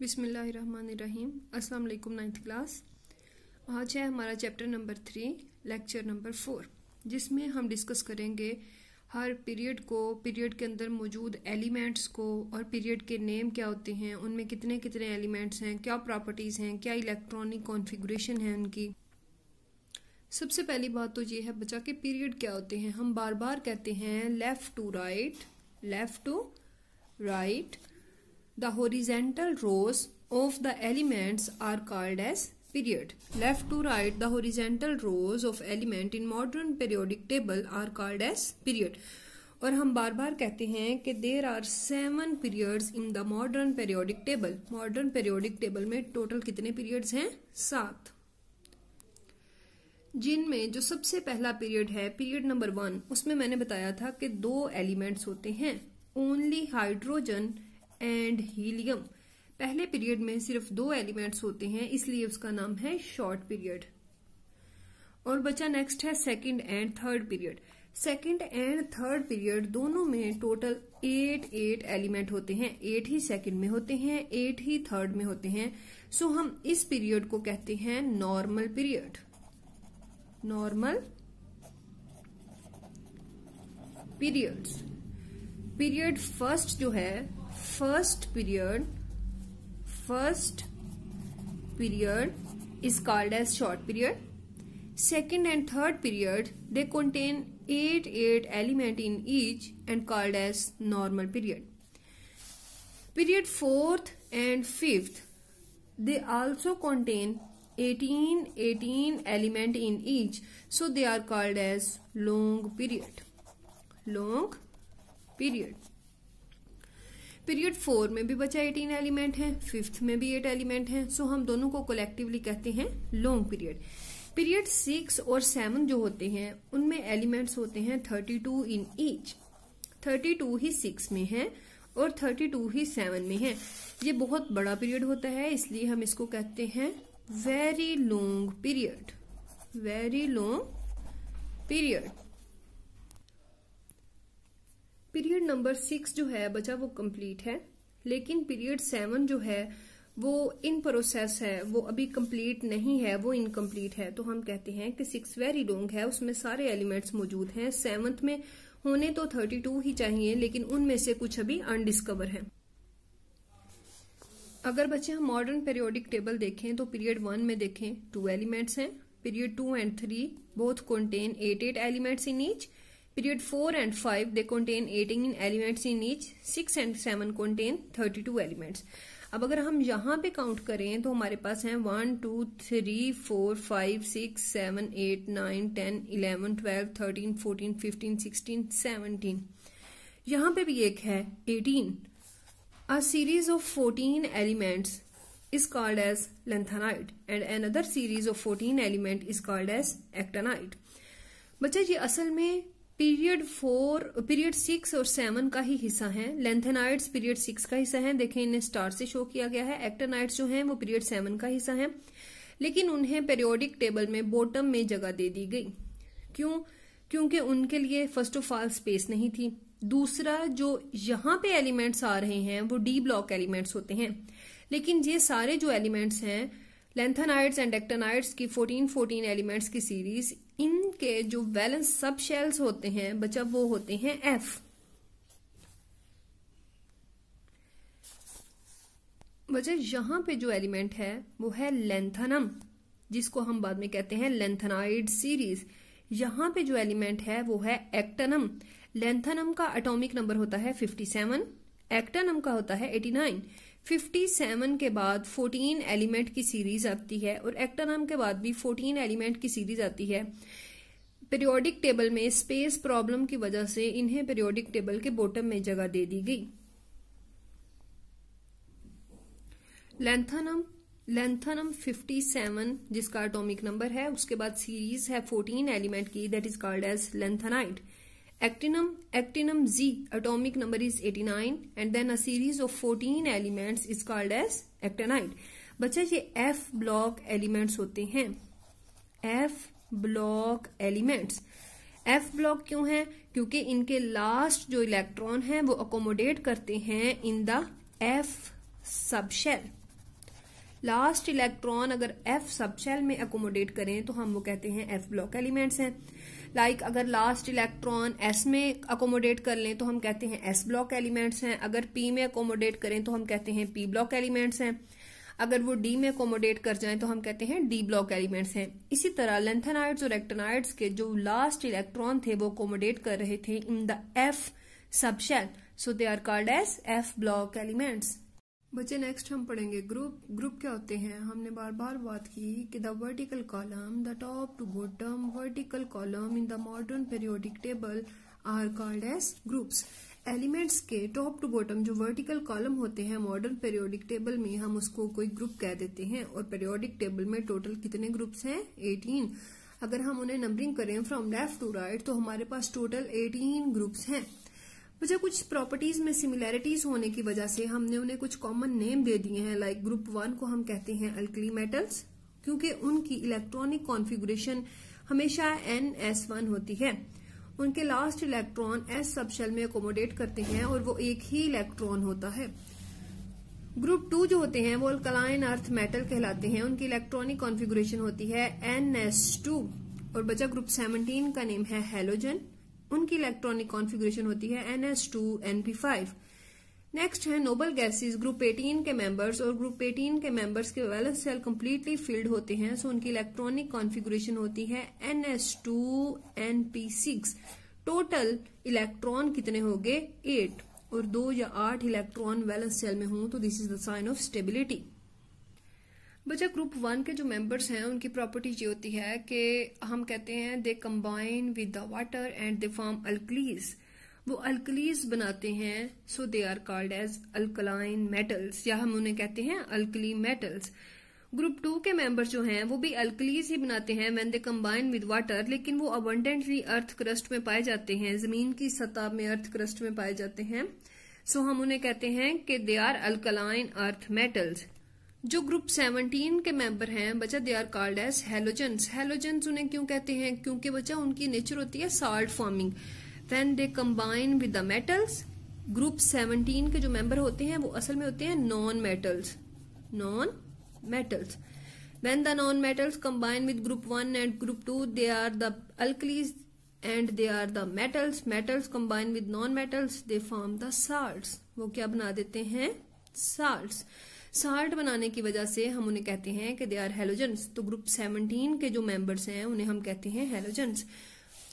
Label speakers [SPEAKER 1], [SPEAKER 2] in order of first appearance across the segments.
[SPEAKER 1] बिसमीम् अस्सलाम ninth class आज है हमारा chapter number three lecture number four जिसमें हम डिस्कस करेंगे हर पीरियड को पीरियड के अंदर मौजूद एलिमेंट्स को और पीरियड के नेम क्या होते हैं उनमें कितने कितने एलिमेंट्स हैं क्या प्रॉपर्टीज़ हैं क्या इलेक्ट्रॉनिक कॉन्फ़िगरेशन है उनकी सबसे पहली बात तो ये है बच्चा के पीरियड क्या होते हैं हम बार बार कहते हैं left to right left to right The horizontal rows of the elements are called as period. Left to right, the horizontal rows of element in modern periodic table are called as period. और हम बार बार कहते हैं कि there are seven periods in the modern periodic table modern periodic table में total कितने periods हैं सात जिनमें जो सबसे पहला पीरियड है पीरियड नंबर वन उसमें मैंने बताया था कि दो एलिमेंट्स होते हैं ओनली हाइड्रोजन एंड हीलियम पहले पीरियड में सिर्फ दो एलिमेंट्स होते हैं इसलिए उसका नाम है शॉर्ट पीरियड और बचा नेक्स्ट है second and third period second and third period दोनों में टोटल एट एट एलिमेंट होते हैं एट ही सेकंड में होते हैं एट ही थर्ड में होते हैं सो हम इस पीरियड को कहते हैं normal period normal periods period first जो है first period first period is called as short period second and third period they contain 8 8 element in each and called as normal period period fourth and fifth they also contain 18 18 element in each so they are called as long period long period period four में भी बचा eighteen element है fifth में भी eight element है सो हम दोनों को कलेक्टिवली कहते हैं लॉन्ग पीरियड पीरियड सिक्स और सेवन जो होते हैं उनमें एलिमेंट्स होते हैं thirty two in each thirty two ही सिक्स में है और थर्टी टू ही सेवन में है ये बहुत बड़ा पीरियड होता है इसलिए हम इसको कहते हैं very long period very long period period number six जो है बचा वो कंप्लीट है लेकिन पीरियड सेवन जो है वो इन प्रोसेस है वो अभी कंप्लीट नहीं है वो इनकम्प्लीट है तो हम कहते हैं कि सिक्स वेरी लॉन्ग है उसमें सारे एलिमेंट्स मौजूद हैं सेवंथ में होने तो थर्टी टू ही चाहिए लेकिन उनमें से कुछ अभी अनडिस्कवर है अगर बच्चे हम मॉडर्न पेरियोडिक टेबल देखें तो पीरियड वन में देखें टू एलिमेंट्स हैं period two and three both contain eight eight elements in each period 4 and 5 they contain 18 elements in each 6 and 7 contain 32 elements अब अगर हम यहां पे काउंट करें तो हमारे पास हैं one two three four five six seven eight nine ten eleven twelve thirteen fourteen fifteen sixteen seventeen यहां पे भी एक है eighteen a series of fourteen elements is called as lanthanide and another series of fourteen element is called as actinide बच्चा ये असल में period four period six और सेवन का ही हिस्सा है लेंथेनाइड्स पीरियड सिक्स का हिस्सा है देखें इन्हें स्टार से शो किया गया है एक्टेनाइड्स जो हैं वो पीरियड सेवन का हिस्सा है लेकिन उन्हें पेरियोडिक टेबल में बॉटम में जगह दे दी गई क्यों क्योंकि उनके लिए फर्स्ट ऑफ ऑल स्पेस नहीं थी दूसरा जो यहां पे एलिमेंट्स आ रहे हैं वो डी ब्लॉक एलिमेंट्स होते हैं लेकिन ये सारे जो एलिमेंट्स हैं लेंथनाइड्स एंड एक्टेनाइड्स की 14 14 एलिमेंट्स की सीरीज इनके जो वैलेंस सब शेल्स होते हैं बचा वो होते हैं एफ बचा यहां पे जो एलिमेंट है वो है लेंथनम जिसको हम बाद में कहते हैं लेंथनाइड सीरीज यहां पे जो एलिमेंट है वो है एक्टनम लेंथनम का एटॉमिक नंबर होता है 57 एक्टनम का होता है 89 57 के बाद 14 एलिमेंट की सीरीज आती है और एक्टानाम के बाद भी 14 एलिमेंट की सीरीज आती है पीरियोडिक टेबल में स्पेस प्रॉब्लम की वजह से इन्हें पीरियोडिक टेबल के बॉटम में जगह दे दी गई लेंथनम लेंथनम 57 जिसका एटॉमिक नंबर है उसके बाद सीरीज है 14 एलिमेंट की that is called as lanthanide Actinum, actinum Z atomic number is 89 and then a series of 14 elements is called as actinide. बच्चा ये F block elements होते हैं F block elements. F block क्यों है क्योंकि इनके लास्ट जो इलेक्ट्रॉन हैं वो अकोमोडेट करते हैं in the F subshell last electron अगर F सबशेल में अकोमोडेट करें तो हम वो कहते हैं F ब्लॉक एलिमेंट्स हैं लाइक like अगर लास्ट इलेक्ट्रॉन एस में अकोमोडेट कर लें तो हम कहते हैं एस ब्लॉक एलिमेंट्स हैं अगर पी में अकोमोडेट करें तो हम कहते हैं पी ब्लॉक एलिमेंट्स हैं अगर वो डी में अकोमोडेट कर जाए तो हम कहते हैं डी ब्लॉक एलिमेंट्स हैं इसी तरह लेंथेनाइड्स और एक्टेनाइड्स के जो लास्ट इलेक्ट्रॉन थे वो अकोमोडेट कर रहे थे in the F subshell so they are called as F block elements बच्चे नेक्स्ट हम पढ़ेंगे ग्रुप ग्रुप क्या होते हैं हमने बार बार बात की कि the vertical column the top to bottom vertical column in the modern periodic table are called as groups elements के टॉप टू बॉटम जो वर्टिकल कॉलम होते हैं मॉडर्न पेरियोडिक टेबल में हम उसको कोई ग्रुप कह देते हैं और पेरियोडिक टेबल में टोटल कितने ग्रुप्स हैं एटीन अगर हम उन्हें नंबरिंग करें फ्रॉम लेफ्ट टू राइट तो हमारे पास टोटल एटीन ग्रुप्स हैं बच्चा कुछ प्रॉपर्टीज में सिमिलैरिटीज होने की वजह से हमने उन्हें कुछ कॉमन नेम दे दिए हैं लाइक ग्रुप वन को हम कहते हैं अल्कली मेटल्स क्योंकि उनकी इलेक्ट्रॉनिक कॉन्फिगुरेशन हमेशा एन एस वन होती है उनके लास्ट इलेक्ट्रॉन एस सबशेल में अकोमोडेट करते हैं और वो एक ही इलेक्ट्रॉन होता है ग्रुप टू जो होते हैं वो अल्कलाइन अर्थ मेटल कहलाते हैं उनकी इलेक्ट्रॉनिक कॉन्फिगुरेशन होती है एन एस टू और बचा ग्रुप सेवनटीन का नेम है हेलोजन उनकी इलेक्ट्रॉनिक कॉन्फ़िगरेशन होती है टू पी फाइव नेक्स्ट है नोबल गैसेस ग्रुप 18 के मेंबर्स और ग्रुप 18 के मेंबर्स के वैलेंस सेल कम्प्लीटली फिल्ड होते हैं सो उनकी इलेक्ट्रॉनिक कॉन्फ़िगरेशन होती है two P six total electron कितने होंगे एट और दो या आठ इलेक्ट्रॉन वैलेंस सेल में हों तो this is the sign of stability बच्चा ग्रुप वन के जो मेंबर्स हैं उनकी प्रॉपर्टी ये होती है कि हम कहते हैं they combine with the water and they form alkalis वो अल्कलीज बनाते हैं so they are called as alkaline metals या हम उन्हें कहते हैं अल्कली मेटल्स ग्रुप टू के मेंबर जो हैं वो भी अल्कलीज ही बनाते हैं when they combine with water लेकिन वो अबंडेंटली अर्थ क्रस्ट में पाए जाते हैं जमीन की सतह में अर्थ क्रस्ट में पाए जाते हैं सो so, हम उन्हें कहते हैं कि they are alkaline earth metals जो ग्रुप सेवनटीन के मेंबर हैं बच्चा they are called as halogens halogens उन्हें क्यों कहते हैं क्योंकि बच्चा उनकी नेचर होती है salt forming when they combine with the metals group seventeen के जो मेंबर होते हैं वो असल में होते हैं non metals non metals when the non metals combine with group one and group two they are the alkalis and they are the metals metals combine with non metals they form the salt वो क्या बना देते हैं salt salt बनाने की वजह से हम उन्हें कहते हैं कि दे आर हेलोजेंस तो ग्रुप सेवनटीन के जो मेंबर्स हैं उन्हें हम कहते हैं हेलोजेंस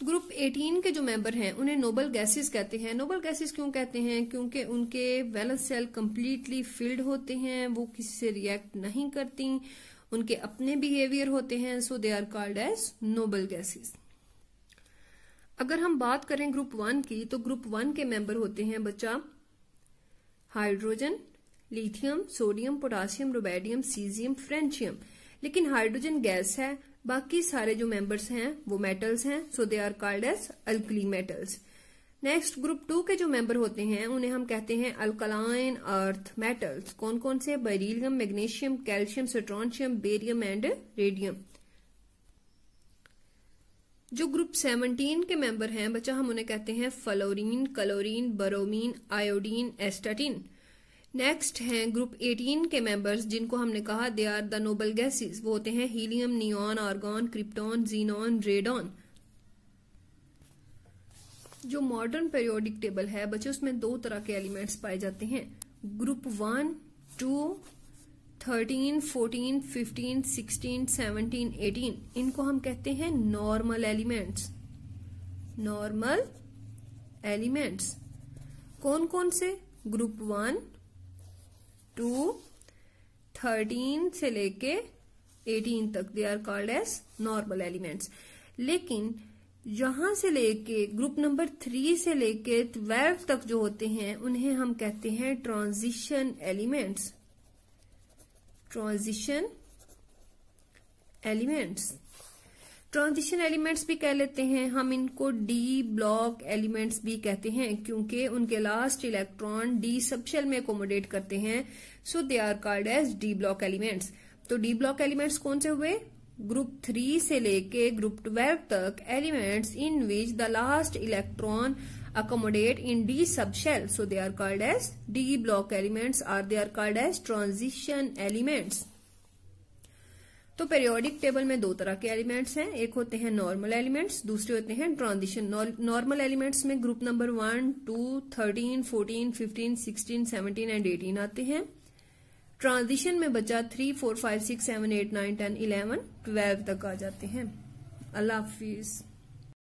[SPEAKER 1] ग्रुप एटीन के जो मेंबर हैं उन्हें नोबल गैसेस कहते हैं नोबल गैसेस क्यों कहते हैं क्योंकि उनके वैलेंस सेल कंप्लीटली फिल्ड होते हैं वो किसी से रिएक्ट नहीं करती उनके अपने बिहेवियर होते हैं so they are called as noble gases अगर हम बात करें ग्रुप वन की तो ग्रुप वन के मेंबर होते हैं बच्चा hydrogen lithium sodium potassium rubidium caesium francium लेकिन हाइड्रोजन गैस है बाकी सारे जो मेंबर्स हैं वो मेटल्स हैं so they are called as alkali metals next group two के जो मेंबर होते हैं उन्हें हम कहते हैं अल्कलाइन अर्थ मेटल्स कौन कौन से beryllium magnesium calcium strontium barium and radium जो ग्रुप सेवनटीन के मेंबर हैं बच्चा हम उन्हें कहते हैं fluorine chlorine bromine iodine astatine next हैं ग्रुप 18 के मेंबर्स जिनको हमने कहा they are the noble gases वो होते हैं helium neon argon krypton xenon radon जो मॉडर्न पेरियोडिक टेबल है बच्चे उसमें दो तरह के एलिमेंट्स पाए जाते हैं group one two thirteen fourteen fifteen sixteen seventeen eighteen इनको हम कहते हैं नॉर्मल एलिमेंट्स नॉर्मल एलिमेंट्स कौन कौन से ग्रुप वन टू थर्टीन से लेके एटीन तक they are called as normal elements लेकिन यहां से लेके ग्रुप नंबर थ्री से लेके ट्वेल्व तक जो होते हैं उन्हें हम कहते हैं transition elements transition elements transition elements भी कह लेते हैं हम इनको डी ब्लॉक एलिमेंट्स भी कहते हैं क्योंकि उनके लास्ट इलेक्ट्रॉन डी सबशेल में अकोमोडेट करते हैं so they are called as D block elements तो डी ब्लॉक एलिमेंट्स कौन से हुए ग्रुप थ्री से लेके ग्रुप ट्वेल्व तक elements in which the last electron accommodate in D subshell so they are called as D block elements are they are called as transition elements तो periodic table में दो तरह के elements हैं एक होते हैं नॉर्मल एलिमेंट्स दूसरे होते हैं ट्रांजिशन नॉर्मल एलिमेंट्स में group number one two thirteen fourteen fifteen sixteen seventeen and eighteen आते हैं ट्रांजिशन में बचा three four five six seven eight nine ten eleven twelve तक आ जाते हैं अल्लाह हाफिज़